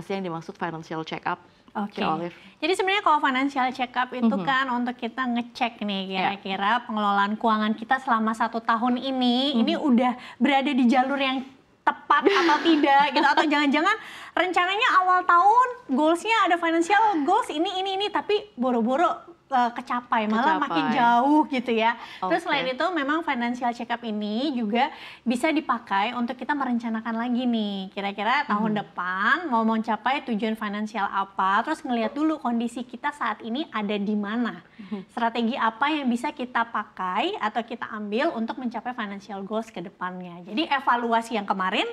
apa sih yang dimaksud financial check up? Oke. Okay. Jadi sebenarnya kalau financial check up itu mm -hmm. kan untuk kita ngecek nih ya. kira-kira yeah. pengelolaan keuangan kita selama satu tahun ini mm -hmm. ini udah berada di jalur yang tepat atau tidak gitu atau jangan-jangan rencananya awal tahun goalsnya ada financial goals ini ini ini tapi boro-boro Eh, kecapai, malah kecapai. makin jauh gitu ya. Okay. Terus selain itu memang financial check up ini juga bisa dipakai untuk kita merencanakan lagi nih, kira-kira tahun hmm. depan mau mencapai tujuan finansial apa, terus ngelihat dulu kondisi kita saat ini ada di mana. Hmm. Strategi apa yang bisa kita pakai atau kita ambil untuk mencapai financial goals ke depannya. Jadi evaluasi yang kemarin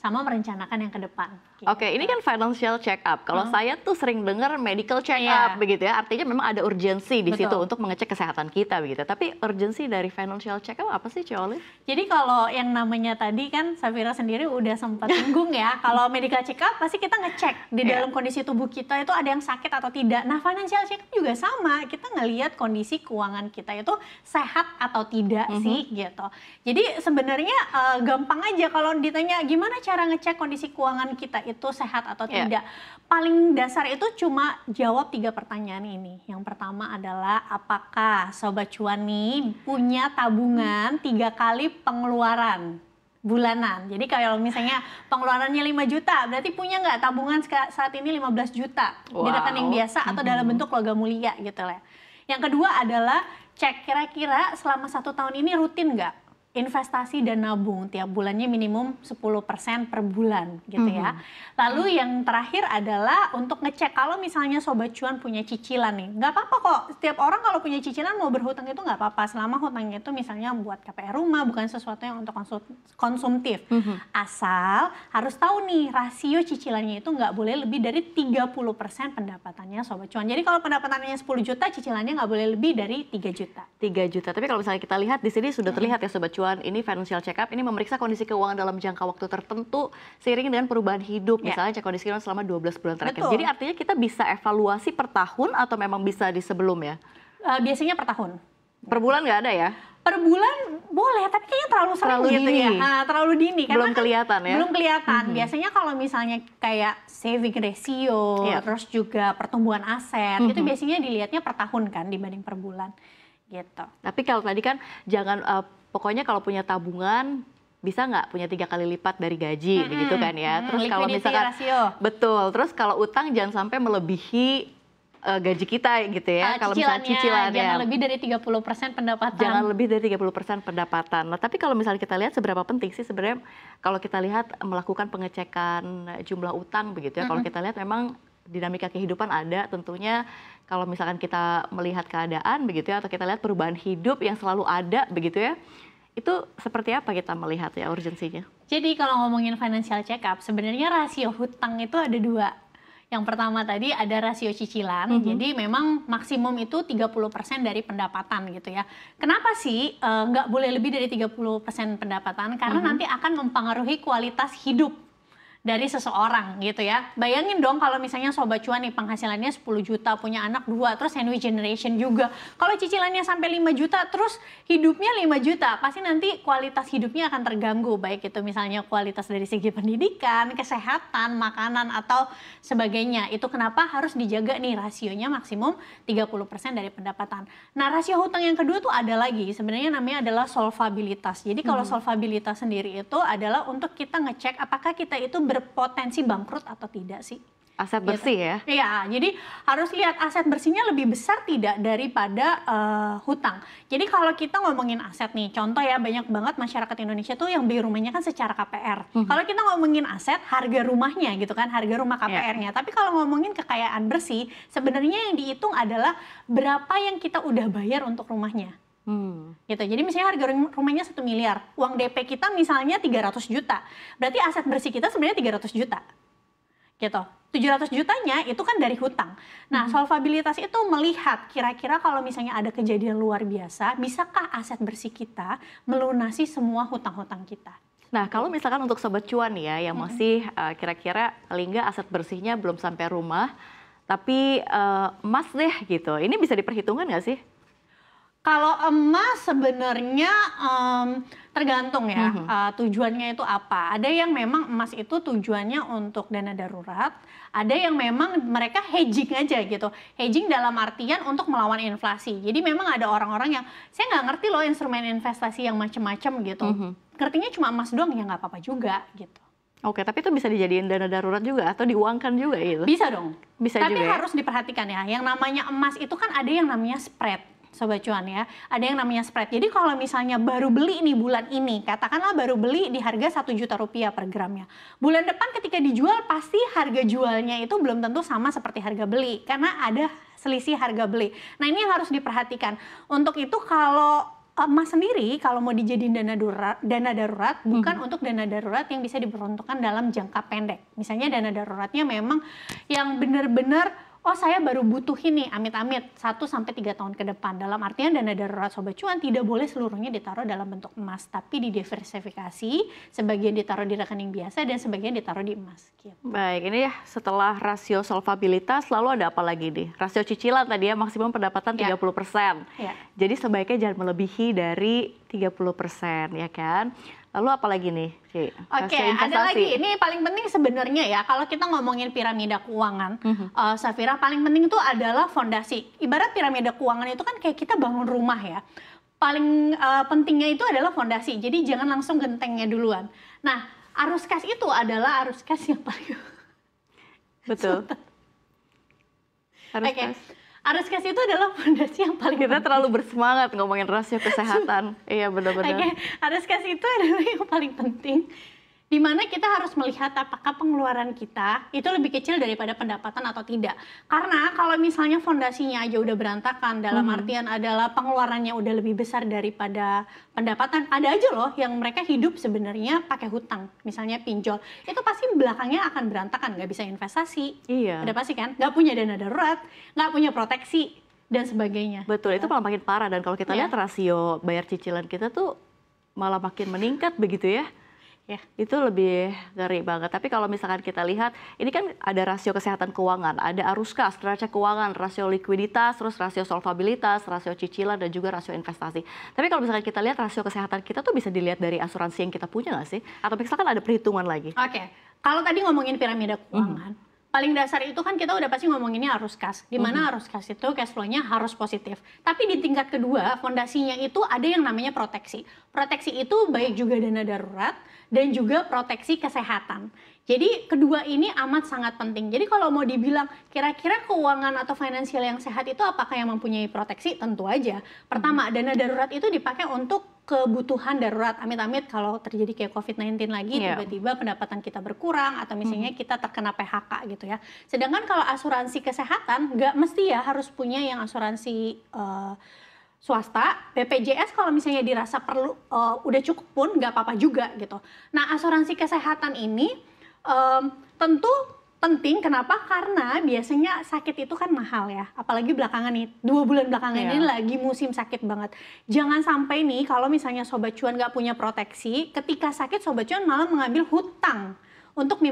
sama merencanakan yang ke depan. Gitu. Oke, ini gitu. kan financial check up. Kalau hmm. saya tuh sering dengar medical check up yeah. begitu ya. Artinya memang ada urgensi urgensi di situ untuk mengecek kesehatan kita begitu. Tapi urgensi dari financial check up apa sih, Cioli? Jadi kalau yang namanya tadi kan Safira sendiri udah sempat singgung ya, kalau medical check up pasti kita ngecek di yeah. dalam kondisi tubuh kita itu ada yang sakit atau tidak. Nah, financial check up juga sama. Kita ngelihat kondisi keuangan kita itu sehat atau tidak mm -hmm. sih gitu. Jadi sebenarnya uh, gampang aja kalau ditanya gimana cara ngecek kondisi keuangan kita itu sehat atau yeah. tidak. Paling dasar itu cuma jawab tiga pertanyaan ini. Yang pertama adalah apakah Sobat Cuan nih punya tabungan tiga kali pengeluaran bulanan. Jadi kalau misalnya pengeluarannya 5 juta, berarti punya nggak tabungan saat ini 15 juta wow. di rekening biasa atau dalam bentuk logam mulia gitu lah. Ya. Yang kedua adalah cek kira-kira selama satu tahun ini rutin nggak investasi dan nabung tiap bulannya minimum 10% per bulan gitu mm -hmm. ya. Mhm. Lalu mm -hmm. yang terakhir adalah untuk ngecek kalau misalnya sobat cuan punya cicilan nih. Nggak apa-apa kok, setiap orang kalau punya cicilan mau berhutang itu nggak apa-apa selama hutangnya itu misalnya buat KPR rumah bukan sesuatu yang untuk konsumtif. Mm -hmm. Asal harus tahu nih rasio cicilannya itu nggak boleh lebih dari 30% pendapatannya sobat cuan. Jadi kalau pendapatannya 10 juta, cicilannya nggak boleh lebih dari 3 juta. 3 juta. Tapi kalau misalnya kita lihat di sini sudah mhm. terlihat ya sobat cuan tujuan ini financial check up ini memeriksa kondisi keuangan dalam jangka waktu tertentu seiring dengan perubahan hidup yeah. misalnya cek kondisi keuangan selama 12 bulan terakhir. Betul. Jadi artinya kita bisa evaluasi per tahun atau memang bisa di sebelum ya? Uh, biasanya per tahun. Per bulan nggak ada ya? per bulan boleh tapi kayaknya terlalu sering terlalu gitu ya. dini. ya nah, terlalu dini karena belum kan kelihatan ya belum kelihatan mm-hmm. biasanya kalau misalnya kayak saving ratio yeah. terus juga pertumbuhan aset mm-hmm. itu mhm. biasanya dilihatnya per tahun kan dibanding per bulan gitu tapi kalau tadi kan jangan uh, pokoknya kalau punya tabungan bisa nggak punya tiga kali lipat dari gaji hmm, begitu kan ya. Terus kalau misalkan rasio. betul, terus kalau utang jangan sampai melebihi uh, gaji kita gitu ya. Uh, kalau misalnya cicilan jangan lebih dari 30% pendapatan. Jangan lebih dari 30% pendapatan. Nah, tapi kalau misalnya kita lihat seberapa penting sih sebenarnya kalau kita lihat melakukan pengecekan jumlah utang begitu ya. Hmm. Kalau kita lihat memang dinamika kehidupan ada tentunya kalau misalkan kita melihat keadaan begitu ya atau kita lihat perubahan hidup yang selalu ada begitu ya itu seperti apa kita melihat ya urgensinya? Jadi kalau ngomongin financial check up sebenarnya rasio hutang itu ada dua. Yang pertama tadi ada rasio cicilan. Mm -hmm. Jadi memang maksimum itu 30% dari pendapatan gitu ya. Kenapa sih eh, nggak e, boleh lebih dari 30% pendapatan? Karena mm -hmm. nanti akan mempengaruhi kualitas hidup dari seseorang gitu ya. Bayangin dong kalau misalnya sobat cuan nih penghasilannya 10 juta, punya anak dua, terus sandwich generation juga. Kalau cicilannya sampai 5 juta, terus hidupnya 5 juta, pasti nanti kualitas hidupnya akan terganggu. Baik itu misalnya kualitas dari segi pendidikan, kesehatan, makanan, atau sebagainya. Itu kenapa harus dijaga nih rasionya maksimum 30% dari pendapatan. Nah rasio hutang yang kedua tuh ada lagi, sebenarnya namanya adalah solvabilitas. Jadi kalau hmm. solvabilitas sendiri itu adalah untuk kita ngecek apakah kita itu berpotensi bangkrut atau tidak sih? Aset iya kan? bersih ya? Iya, jadi harus lihat aset bersihnya lebih besar tidak daripada uh, hutang. Jadi kalau kita ngomongin aset nih, contoh ya banyak banget masyarakat Indonesia tuh yang beli rumahnya kan secara KPR. -hmm. Kalau kita ngomongin aset, harga rumahnya gitu kan, harga rumah iya. KPR-nya. Yeah. Tapi kalau ngomongin kekayaan bersih, sebenarnya yang dihitung adalah berapa yang kita udah bayar untuk rumahnya. Hmm. Gitu. Jadi misalnya harga rumahnya satu miliar, uang DP kita misalnya 300 juta. Berarti aset bersih kita sebenarnya 300 juta. Gitu. 700 jutanya itu kan dari hutang. Nah, hmm. solvabilitas itu melihat kira-kira kalau misalnya ada kejadian luar biasa, bisakah aset bersih kita melunasi semua hutang-hutang kita? Nah, kalau misalkan untuk sobat cuan ya yang hmm. masih uh, kira-kira paling aset bersihnya belum sampai rumah, tapi uh, emas deh gitu. Ini bisa diperhitungkan nggak sih? Kalau emas sebenarnya um, tergantung ya uh -huh. uh, tujuannya itu apa. Ada yang memang emas itu tujuannya untuk dana darurat, ada yang memang mereka hedging aja gitu. Hedging dalam artian untuk melawan inflasi. Jadi memang ada orang-orang yang saya nggak ngerti loh instrumen investasi yang macam-macam gitu. Uh mhm. -huh. Ngertinya cuma emas doang ya nggak apa-apa juga gitu. Oke, tapi itu bisa dijadiin dana darurat juga atau diuangkan juga itu. Bisa dong. Bisa tapi juga. Tapi ya? harus diperhatikan ya. Yang namanya emas itu kan ada yang namanya spread. Sobat Cuan ya. Ada yang namanya spread. Jadi kalau misalnya baru beli nih bulan ini, katakanlah baru beli di harga 1 juta rupiah per gramnya. Bulan depan ketika dijual pasti harga jualnya itu belum tentu sama seperti harga beli karena ada selisih harga beli. Nah, ini yang harus diperhatikan. Untuk itu kalau emas eh, sendiri kalau mau dijadiin dana darurat, dana darurat bukan hmm. untuk dana darurat yang bisa diperuntukkan dalam jangka pendek. Misalnya dana daruratnya memang yang benar-benar oh saya baru butuh ini amit-amit 1 sampai 3 tahun ke depan. Dalam artian dana darurat sobat cuan tidak boleh seluruhnya ditaruh dalam bentuk emas, tapi didiversifikasi, sebagian ditaruh di rekening biasa dan sebagian ditaruh di emas. Gitu. Baik, ini ya setelah rasio solvabilitas lalu ada apa lagi nih? Rasio cicilan tadi ya maksimum pendapatan 30%. Ya. ya. Jadi sebaiknya jangan melebihi dari 30% ya kan? Lalu apa lagi nih, Oke, okay, ada lagi. Ini paling penting sebenarnya ya, kalau kita ngomongin piramida keuangan, mm -hmm. uh, Safira paling penting itu adalah fondasi. Ibarat piramida keuangan itu kan kayak kita bangun rumah ya. Paling uh, pentingnya itu adalah fondasi. Jadi jangan langsung gentengnya duluan. Nah, arus kas itu adalah arus kas yang paling Betul. Arus okay. kas kasih itu adalah fondasi yang paling kita terlalu bersemangat ngomongin rasio kesehatan. iya benar-benar. Okay. kasih itu adalah yang paling penting di mana kita harus melihat apakah pengeluaran kita itu lebih kecil daripada pendapatan atau tidak. Karena kalau misalnya fondasinya aja udah berantakan dalam hmm. artian adalah pengeluarannya udah lebih besar daripada pendapatan, ada aja loh yang mereka hidup sebenarnya pakai hutang, misalnya pinjol, itu pasti belakangnya akan berantakan, nggak bisa investasi, iya. ada pasti kan, nggak punya dana darurat, nggak punya proteksi dan sebagainya. Betul, itu nah. malah makin parah dan kalau kita yeah. lihat rasio bayar cicilan kita tuh malah makin meningkat begitu ya. Ya, itu lebih ngeri banget. Tapi kalau misalkan kita lihat, ini kan ada rasio kesehatan keuangan, ada arus kas, neraca keuangan, rasio likuiditas, terus rasio solvabilitas, rasio cicilan, dan juga rasio investasi. Tapi kalau misalkan kita lihat rasio kesehatan kita tuh bisa dilihat dari asuransi yang kita punya nggak sih? Atau misalkan ada perhitungan lagi? Oke, okay. kalau tadi ngomongin piramida keuangan, mm -hmm paling dasar itu kan kita udah pasti ngomonginnya arus kas. Di mana mm -hmm. arus kas itu cash flow-nya harus positif. Tapi di tingkat kedua, fondasinya itu ada yang namanya proteksi. Proteksi itu baik juga dana darurat dan juga proteksi kesehatan. Jadi kedua ini amat sangat penting. Jadi kalau mau dibilang kira-kira keuangan atau finansial yang sehat itu apakah yang mempunyai proteksi? Tentu aja. Pertama, mhm. dana darurat itu dipakai untuk kebutuhan darurat. Amit-amit kalau terjadi kayak COVID-19 lagi, tiba tiba-tiba pendapatan kita berkurang atau misalnya hmm. kita terkena PHK gitu ya. Sedangkan kalau asuransi kesehatan, nggak mesti ya harus punya yang asuransi uh, swasta. BPJS kalau misalnya dirasa perlu, uh, udah cukup pun nggak apa-apa juga gitu. Nah asuransi kesehatan ini um, tentu penting kenapa karena biasanya sakit itu kan mahal ya apalagi belakangan nih dua bulan belakangan yeah. ini lagi musim sakit banget jangan sampai nih kalau misalnya sobat cuan nggak punya proteksi ketika sakit sobat cuan malah mengambil hutang untuk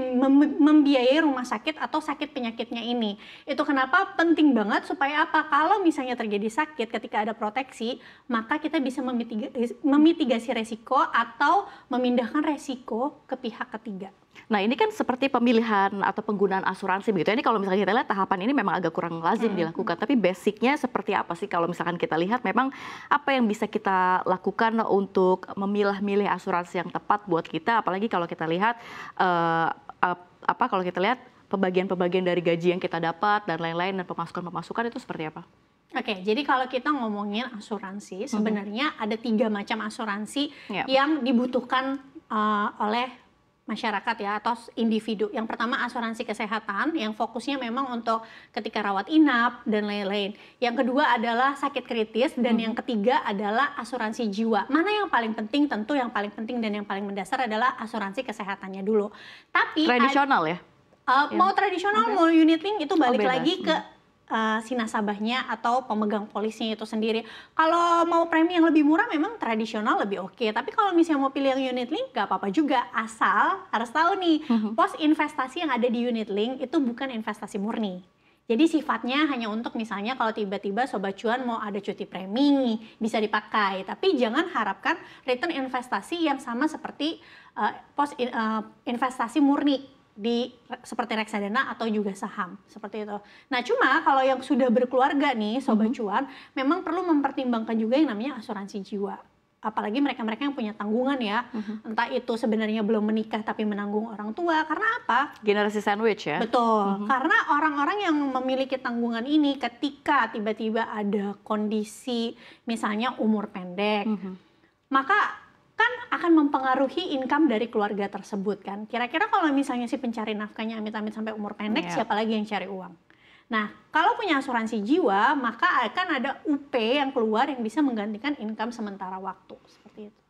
membiayai rumah sakit atau sakit penyakitnya ini. Itu kenapa penting banget supaya apa? Kalau misalnya terjadi sakit ketika ada proteksi, maka kita bisa memitigasi, memitigasi resiko atau memindahkan resiko ke pihak ketiga. Nah ini kan seperti pemilihan atau penggunaan asuransi begitu. Ya. Ini kalau misalnya kita lihat tahapan ini memang agak kurang lazim hmm. dilakukan. Tapi basicnya seperti apa sih kalau misalkan kita lihat memang apa yang bisa kita lakukan untuk memilah-milih asuransi yang tepat buat kita. Apalagi kalau kita lihat uh, apa kalau kita lihat pembagian-pembagian dari gaji yang kita dapat dan lain-lain dan pemasukan-pemasukan itu seperti apa? Oke, jadi kalau kita ngomongin asuransi, hmm. sebenarnya mm -hmm. ada tiga macam asuransi yep. Ya. yang dibutuhkan uh, oleh masyarakat ya atau individu. Yang pertama asuransi kesehatan yang fokusnya memang untuk ketika rawat inap dan lain-lain. Yang kedua adalah sakit kritis dan hmm. yang ketiga adalah asuransi jiwa. Mana yang paling penting? Tentu yang paling penting dan yang paling mendasar adalah asuransi kesehatannya dulu. Tapi tradisional ya. Uh, eh, yeah. mau tradisional okay. mau unit link itu oh, balik oh, lagi ke hmm uh, si nasabahnya atau pemegang polisnya itu sendiri. Kalau mau premi yang lebih murah memang tradisional lebih oke, okay. tapi kalau misalnya mau pilih yang unit link gak apa-apa juga, asal harus tahu nih mhm. pos investasi yang ada di unit link itu bukan investasi murni. Jadi sifatnya hanya untuk misalnya kalau tiba-tiba sobat cuan mau ada cuti premi bisa dipakai, tapi jangan harapkan return investasi yang sama seperti uh, pos in, uh, investasi murni di seperti reksadana atau juga saham seperti itu. Nah cuma kalau yang sudah berkeluarga nih sobat mm -hmm. cuan, memang perlu mempertimbangkan juga yang namanya asuransi jiwa. Apalagi mereka-mereka yang punya tanggungan ya, mm -hmm. entah itu sebenarnya belum menikah tapi menanggung orang tua. Karena apa? Generasi sandwich ya. Betul. Mm -hmm. Karena orang-orang yang memiliki tanggungan ini, ketika tiba-tiba ada kondisi misalnya umur pendek, mm -hmm. maka akan mempengaruhi income dari keluarga tersebut kan. Kira-kira kalau misalnya si pencari nafkahnya amit-amit sampai umur pendek, yeah. siapa lagi yang cari uang? Nah, kalau punya asuransi jiwa, maka akan ada UP yang keluar yang bisa menggantikan income sementara waktu seperti itu.